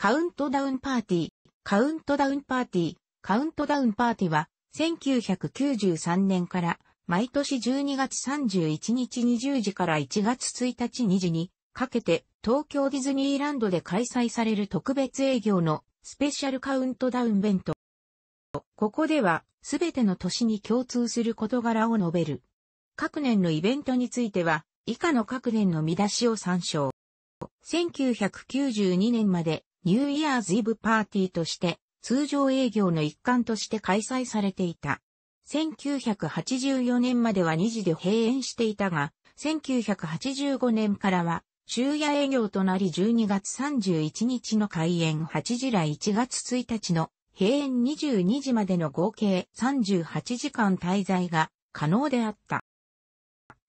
カウントダウンパーティー、カウントダウンパーティー、カウントダウンパーティーは、1993年から、毎年12月31日20時から1月1日2時にかけて東京ディズニーランドで開催される特別営業のスペシャルカウントダウンベント。ここではすべての年に共通する事柄を述べる。各年のイベントについては以下の各年の見出しを参照。1992年までニューイヤーズイブパーティーとして通常営業の一環として開催されていた。1984年までは2時で閉園していたが、1985年からは昼夜営業となり12月31日の開園8時来1月1日の閉園22時までの合計38時間滞在が可能であった。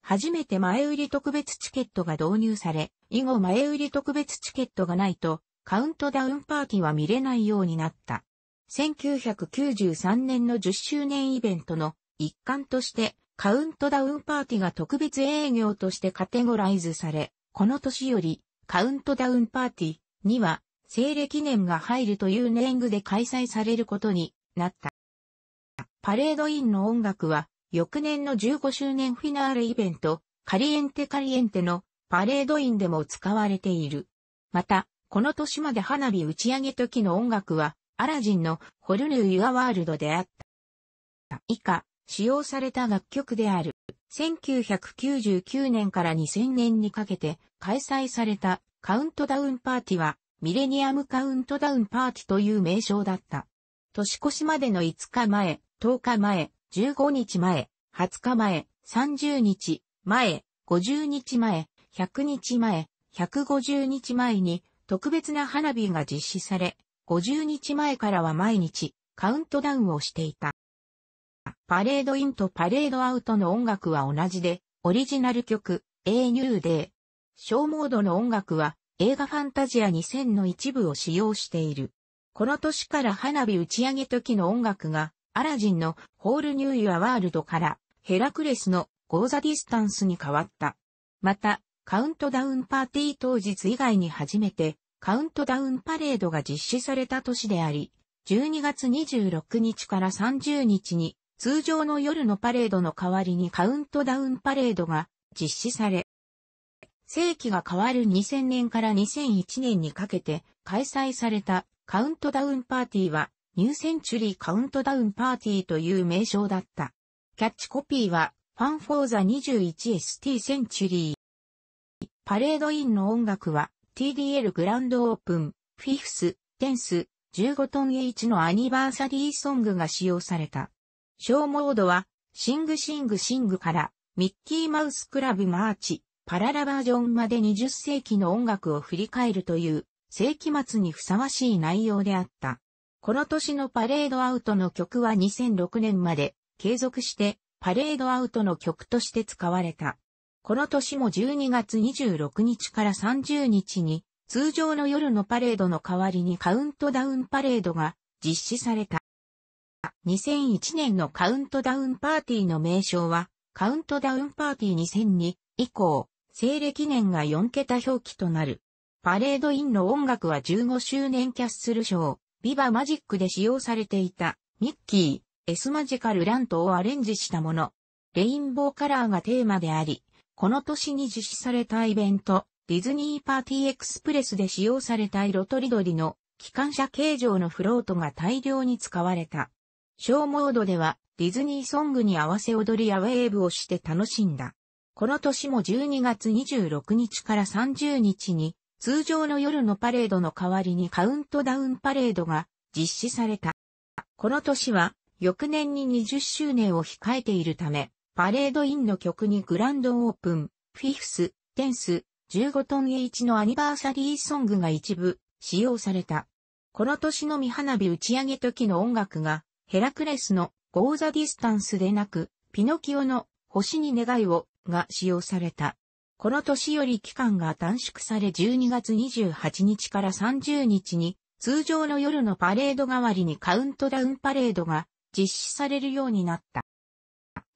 初めて前売り特別チケットが導入され、以後前売り特別チケットがないとカウントダウンパーティーは見れないようになった。1993年の10周年イベントの一環としてカウントダウンパーティーが特別営業としてカテゴライズされ、この年よりカウントダウンパーティーには西暦年が入るという年貢で開催されることになった。パレードインの音楽は翌年の15周年フィナーレイベントカリエンテカリエンテのパレードインでも使われている。また、この年まで花火打ち上げ時の音楽は、アラジンのホルヌー・ユア・ワールドであった。以下、使用された楽曲である。1999年から2000年にかけて開催されたカウントダウンパーティはミレニアムカウントダウンパーティという名称だった。年越しまでの5日前、10日前、15日前、20日前、30日前、50日前、100日前、150日前に特別な花火が実施され、50日前からは毎日カウントダウンをしていた。パレードインとパレードアウトの音楽は同じで、オリジナル曲、A New Day。小モードの音楽は映画ファンタジア2000の一部を使用している。この年から花火打ち上げ時の音楽が、アラジンのホールニューヤアワールドからヘラクレスのゴーザディスタンスに変わった。また、カウントダウンパーティー当日以外に初めてカウントダウンパレードが実施された年であり、12月26日から30日に通常の夜のパレードの代わりにカウントダウンパレードが実施され、世紀が変わる2000年から2001年にかけて開催されたカウントダウンパーティーはニューセンチュリーカウントダウンパーティーという名称だった。キャッチコピーはファンフォーザ 21ST センチュリー。パレードインの音楽は TDL グランドオープン、フィフス、テンス、15トン H のアニバーサリーソングが使用された。小モードは、シングシングシングから、ミッキーマウスクラブマーチ、パララバージョンまで20世紀の音楽を振り返るという、世紀末にふさわしい内容であった。この年のパレードアウトの曲は2006年まで継続してパレードアウトの曲として使われた。この年も12月26日から30日に、通常の夜のパレードの代わりにカウントダウンパレードが実施された。2001年のカウントダウンパーティーの名称は、カウントダウンパーティー2002以降、西暦年が4桁表記となる。パレードインの音楽は15周年キャッスルショー、ビバマジックで使用されていた、ミッキー、エスマジカルラントをアレンジしたもの。レインボーカラーがテーマであり、この年に実施されたイベント、ディズニーパーティーエクスプレスで使用された色とりどりの機関車形状のフロートが大量に使われた。ショーモードではディズニーソングに合わせ踊りやウェーブをして楽しんだ。この年も12月26日から30日に通常の夜のパレードの代わりにカウントダウンパレードが実施された。この年は翌年に20周年を控えているためパレードインの曲にグランドオープン、フィフス、テンス、15トン H のアニバーサリーソングが一部使用された。この年の見花火打ち上げ時の音楽がヘラクレスのゴーザディスタンスでなくピノキオの星に願いをが使用された。この年より期間が短縮され12月28日から30日に通常の夜のパレード代わりにカウントダウンパレードが実施されるようになった。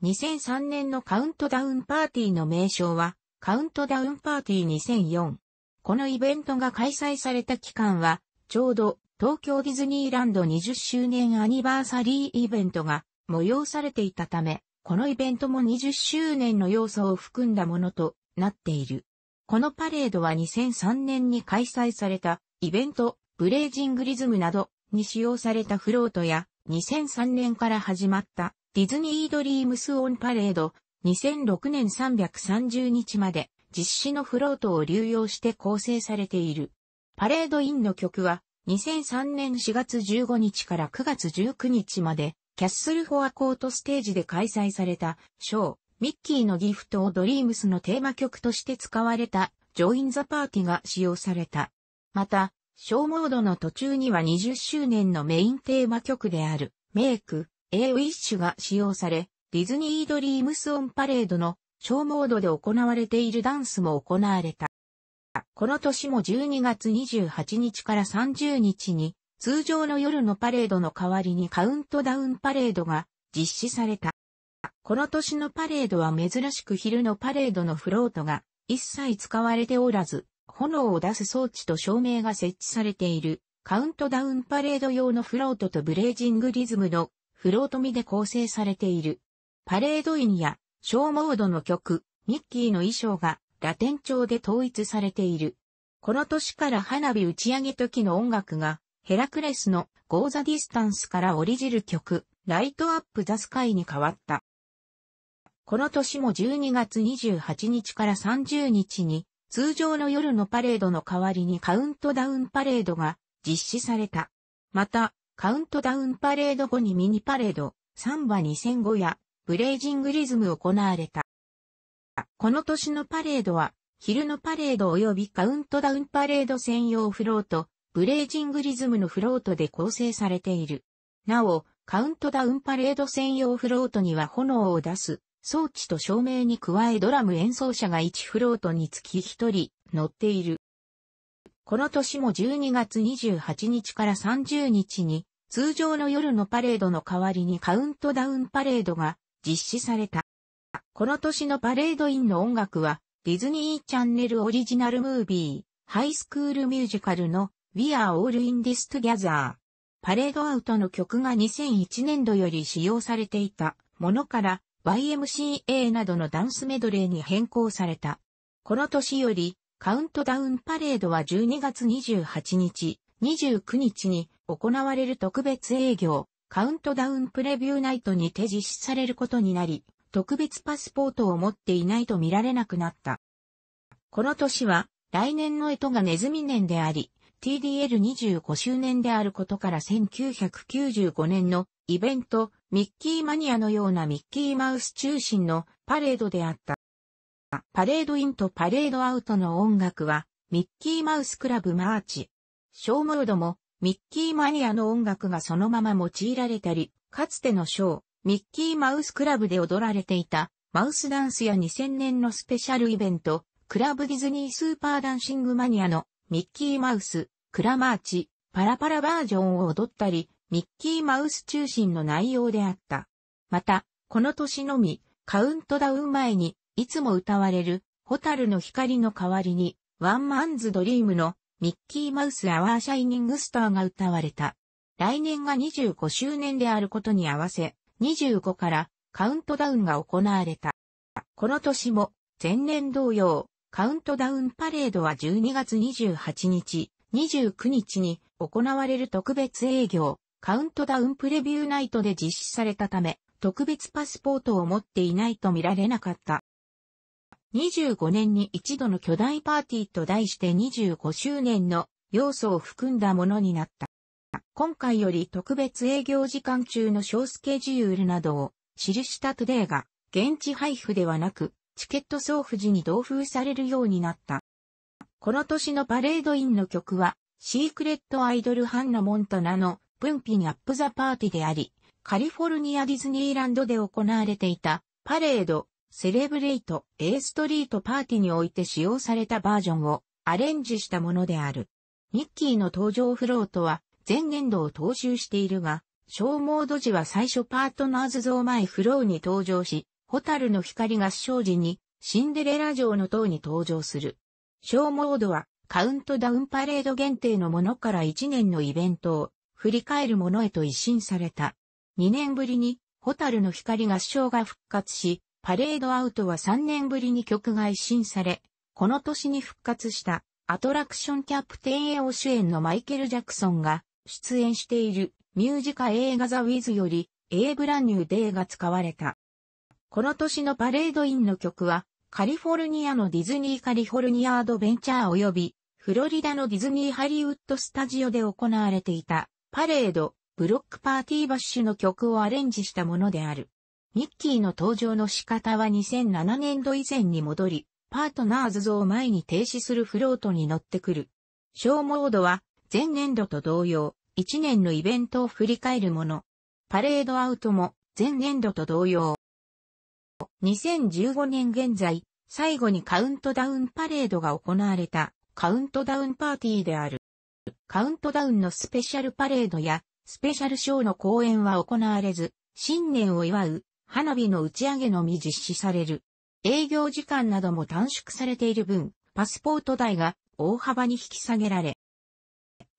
2003年のカウントダウンパーティーの名称は、カウントダウンパーティー2004。このイベントが開催された期間は、ちょうど東京ディズニーランド20周年アニバーサリーイベントが催されていたため、このイベントも20周年の要素を含んだものとなっている。このパレードは2003年に開催されたイベント、ブレイジングリズムなどに使用されたフロートや2003年から始まったディズニードリームスオンパレード、2006年330日まで実施のフロートを流用して構成されている。パレードインの曲は2003年4月15日から9月19日までキャッスルフォアコートステージで開催されたショー、ミッキーのギフトをドリームスのテーマ曲として使われたジョインザパーティが使用された。また、ショーモードの途中には20周年のメインテーマ曲であるメイク、A ウィッシュが使用され、ディズニードリームスオンパレードの小モードで行われているダンスも行われた。この年も12月28日から30日に通常の夜のパレードの代わりにカウントダウンパレードが実施された。この年のパレードは珍しく昼のパレードのフロートが一切使われておらず、炎を出す装置と照明が設置されているカウントダウンパレード用のフロートとブレージングリズムのフロートミで構成されている。パレードインや、ショーモードの曲、ミッキーの衣装が、ラテン調で統一されている。この年から花火打ち上げ時の音楽が、ヘラクレスのゴーザディスタンスから降りじる曲、ライトアップザスカイに変わった。この年も12月28日から30日に、通常の夜のパレードの代わりにカウントダウンパレードが実施された。また、カウントダウンパレード後にミニパレード、サンバ2005や、ブレイジングリズム行われた。この年のパレードは、昼のパレード及びカウントダウンパレード専用フロート、ブレイジングリズムのフロートで構成されている。なお、カウントダウンパレード専用フロートには炎を出す装置と照明に加えドラム演奏者が1フロートにつき1人乗っている。この年も12月28日から30日に通常の夜のパレードの代わりにカウントダウンパレードが実施された。この年のパレードインの音楽は、ディズニーチャンネルオリジナルムービー、ハイスクールミュージカルの We Are All in This Together。パレードアウトの曲が2001年度より使用されていたものから YMCA などのダンスメドレーに変更された。この年よりカウントダウンパレードは12月28日、29日に行われる特別営業、カウントダウンプレビューナイトにて実施されることになり、特別パスポートを持っていないと見られなくなった。この年は、来年の干支がネズミ年であり、TDL25 周年であることから1995年のイベント、ミッキーマニアのようなミッキーマウス中心のパレードであった。パレードインとパレードアウトの音楽は、ミッキーマウスクラブマーチ、ショームードも、ミッキーマニアの音楽がそのまま用いられたり、かつてのショー、ミッキーマウスクラブで踊られていた、マウスダンスや2000年のスペシャルイベント、クラブディズニースーパーダンシングマニアのミッキーマウス、クラマーチ、パラパラバージョンを踊ったり、ミッキーマウス中心の内容であった。また、この年のみ、カウントダウン前に、いつも歌われる、ホタルの光の代わりに、ワンマンズドリームのミッキーマウスアワーシャイニングスターが歌われた。来年が25周年であることに合わせ、25からカウントダウンが行われた。この年も、前年同様、カウントダウンパレードは12月28日、29日に行われる特別営業、カウントダウンプレビューナイトで実施されたため、特別パスポートを持っていないと見られなかった。25年に一度の巨大パーティーと題して25周年の要素を含んだものになった。今回より特別営業時間中の小スケジュールなどを記したトゥデイが現地配布ではなくチケット送付時に同封されるようになった。この年のパレードインの曲はシークレットアイドルハンナ・モンタナの文品アップザパーティであり、カリフォルニアディズニーランドで行われていたパレードセレブレイト A ストリートパーティーにおいて使用されたバージョンをアレンジしたものである。ミッキーの登場フロートは前年度を踏襲しているが、小モード時は最初パートナーズ像前フローに登場し、ホタルの光合唱時にシンデレラ城の塔に登場する。小モードはカウントダウンパレード限定のものから1年のイベントを振り返るものへと一新された。2年ぶりにホタルの光合唱が復活し、パレードアウトは3年ぶりに曲が一新され、この年に復活したアトラクションキャプテン AO 主演のマイケル・ジャクソンが出演しているミュージカ映画ザ・ウィズより A ブランニュー・デーが使われた。この年のパレードインの曲はカリフォルニアのディズニーカリフォルニアアドベンチャー及びフロリダのディズニーハリウッドスタジオで行われていたパレード、ブロックパーティーバッシュの曲をアレンジしたものである。ミッキーの登場の仕方は2007年度以前に戻り、パートナーズ像前に停止するフロートに乗ってくる。ショーモードは前年度と同様、1年のイベントを振り返るもの。パレードアウトも前年度と同様。2015年現在、最後にカウントダウンパレードが行われたカウントダウンパーティーである。カウントダウンのスペシャルパレードやスペシャルショーの公演は行われず、新年を祝う花火の打ち上げのみ実施される。営業時間なども短縮されている分、パスポート代が大幅に引き下げられ、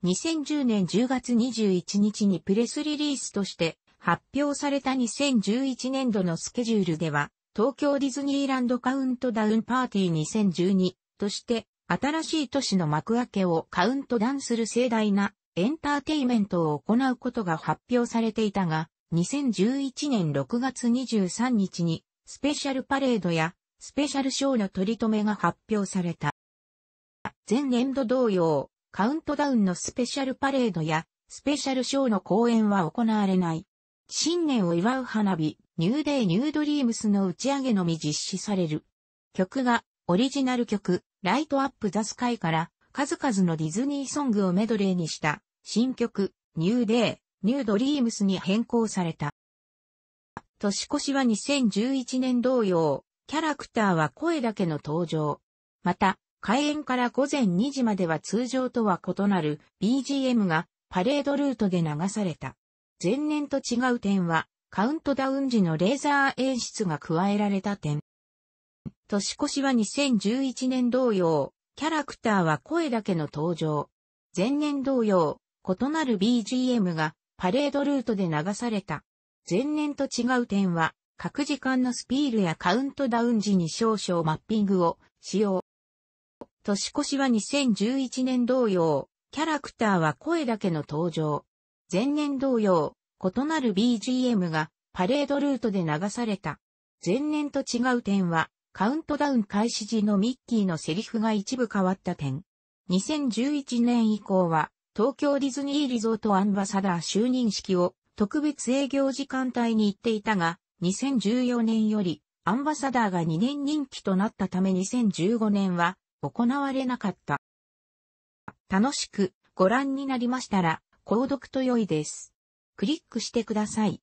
2010年10月21日にプレスリリースとして発表された2011年度のスケジュールでは、東京ディズニーランドカウントダウンパーティー2012として、新しい都市の幕開けをカウントダウンする盛大なエンターテイメントを行うことが発表されていたが、2011年6月23日にスペシャルパレードやスペシャルショーの取り留めが発表された。前年度同様、カウントダウンのスペシャルパレードやスペシャルショーの公演は行われない。新年を祝う花火、ニューデイニュードリームスの打ち上げのみ実施される。曲がオリジナル曲、ライトアップザスカイから数々のディズニーソングをメドレーにした新曲、ニューデイ。ニュードリームスに変更された。年越しは2011年同様、キャラクターは声だけの登場。また、開演から午前2時までは通常とは異なる BGM がパレードルートで流された。前年と違う点は、カウントダウン時のレーザー演出が加えられた点。年越しは2011年同様、キャラクターは声だけの登場。前年同様、異なる BGM がパレードルートで流された。前年と違う点は、各時間のスピールやカウントダウン時に少々マッピングを使用。年越しは2011年同様、キャラクターは声だけの登場。前年同様、異なる BGM がパレードルートで流された。前年と違う点は、カウントダウン開始時のミッキーのセリフが一部変わった点。2011年以降は、東京ディズニーリゾートアンバサダー就任式を特別営業時間帯に行っていたが、2014年よりアンバサダーが2年人気となったため2015年は行われなかった。楽しくご覧になりましたら、購読と良いです。クリックしてください。